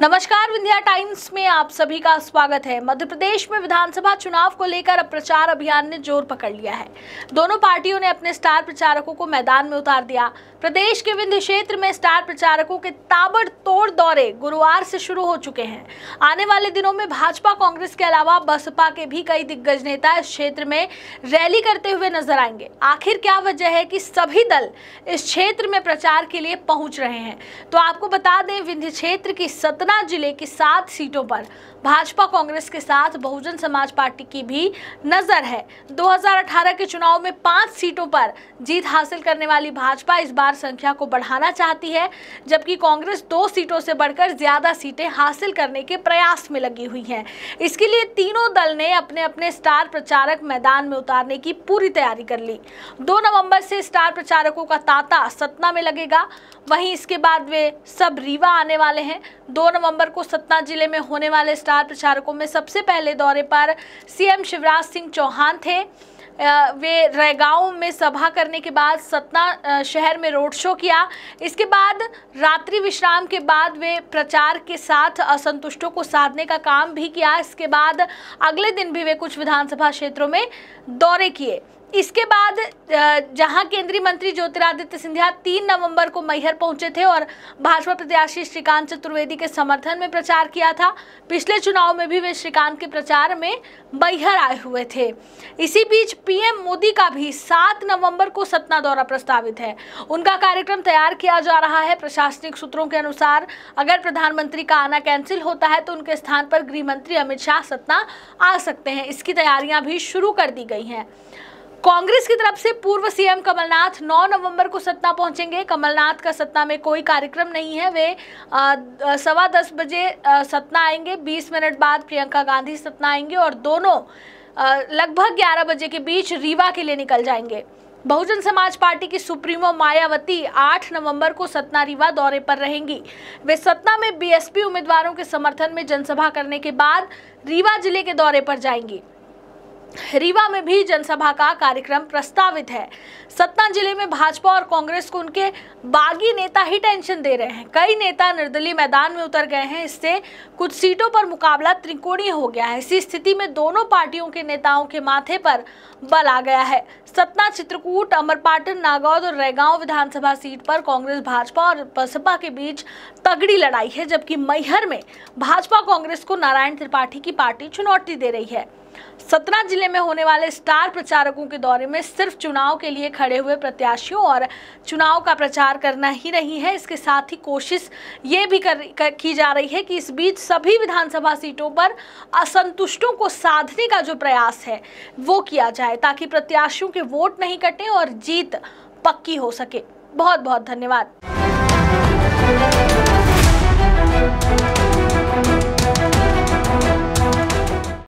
नमस्कार विंध्या टाइम्स में आप सभी का स्वागत है मध्य प्रदेश में विधानसभा चुनाव को लेकर अब प्रचार अभियान ने जोर पकड़ लिया है दोनों पार्टियों ने अपने स्टार प्रचारकों को मैदान में उतार दिया प्रदेश के विंध्य क्षेत्र में स्टार प्रचारकों के ताबड़तोड़ दौरे गुरुवार से शुरू हो चुके हैं आने वाले दिनों में भाजपा कांग्रेस के अलावा बसपा के भी कई दिग्गज नेता इस क्षेत्र में रैली करते हुए नजर आएंगे आखिर क्या वजह है कि सभी दल इस क्षेत्र में प्रचार के लिए पहुंच रहे हैं तो आपको बता दें विंध्य क्षेत्र की सत्रह सतना जिले की सात सीटों पर भाजपा कांग्रेस के साथ बहुजन समाज पार्टी की भी नजर है 2018 के चुनाव में पांच सीटों पर जीत हासिल करने वाली भाजपा इस बार संख्या को बढ़ाना चाहती है जबकि कांग्रेस दो सीटों से बढ़कर ज्यादा सीटें हासिल करने के प्रयास में लगी हुई है इसके लिए तीनों दल ने अपने अपने स्टार प्रचारक मैदान में उतारने की पूरी तैयारी कर ली दो नवंबर से स्टार प्रचारकों का तांता सतना में लगेगा वहीं इसके बाद वे सब रीवा आने वाले हैं दोनों नवंबर को सतना जिले में होने वाले स्टार प्रचारकों में सबसे पहले दौरे पर सीएम शिवराज सिंह चौहान थे वे रैगांव में सभा करने के बाद सतना शहर में रोड शो किया इसके बाद रात्रि विश्राम के बाद वे प्रचार के साथ असंतुष्टों को साधने का काम भी किया इसके बाद अगले दिन भी वे कुछ विधानसभा क्षेत्रों में दौरे किए इसके बाद जहां केंद्रीय मंत्री ज्योतिरादित्य सिंधिया तीन नवंबर को मैहर पहुंचे थे और भाजपा प्रत्याशी श्रीकांत चतुर्वेदी के समर्थन में प्रचार किया था पिछले चुनाव में भी वे श्रीकांत के प्रचार में मैहर आए हुए थे इसी बीच पीएम मोदी का भी सात नवंबर को सतना दौरा प्रस्तावित है उनका कार्यक्रम तैयार किया जा रहा है प्रशासनिक सूत्रों के अनुसार अगर प्रधानमंत्री का आना कैंसिल होता है तो उनके स्थान पर गृह मंत्री अमित शाह सतना आ सकते हैं इसकी तैयारियां भी शुरू कर दी गई हैं कांग्रेस की तरफ से पूर्व सीएम कमलनाथ 9 नवंबर को सतना पहुंचेंगे कमलनाथ का सतना में कोई कार्यक्रम नहीं है वे सवा दस बजे सतना आएंगे 20 मिनट बाद प्रियंका गांधी सतना आएंगे और दोनों लगभग 11 बजे के बीच रीवा के लिए निकल जाएंगे बहुजन समाज पार्टी की सुप्रीमो मायावती 8 नवंबर को सतना रीवा दौरे पर रहेंगी वे सतना में बीएसपी उम्मीदवारों के समर्थन में जनसभा करने के बाद रीवा जिले के दौरे पर जाएंगी रीवा में भी जनसभा का कार्यक्रम प्रस्तावित है सतना जिले में भाजपा और कांग्रेस को उनके बागी नेता ही टेंशन दे रहे हैं कई नेता निर्दलीय मैदान में उतर गए हैं इससे कुछ सीटों पर मुकाबला त्रिकोणीय हो गया है इसी स्थिति में दोनों पार्टियों के नेताओं के माथे पर बल आ गया है सतना चित्रकूट अमरपाटन नागौद और रैगांव विधानसभा सीट पर कांग्रेस भाजपा और बसपा के बीच तगड़ी लड़ाई है जबकि मैहर में भाजपा कांग्रेस को नारायण त्रिपाठी की पार्टी चुनौती दे रही है सतना जिले में होने वाले स्टार प्रचारकों के दौरे में सिर्फ चुनाव के लिए खड़े हुए प्रत्याशियों और चुनाव का प्रचार करना ही नहीं है इसके साथ ही कोशिश ये भी कर, कर की जा रही है कि इस बीच सभी विधानसभा सीटों पर असंतुष्टों को साधने का जो प्रयास है वो किया जाए ताकि प्रत्याशियों के वोट नहीं कटे और जीत पक्की हो सके बहुत बहुत धन्यवाद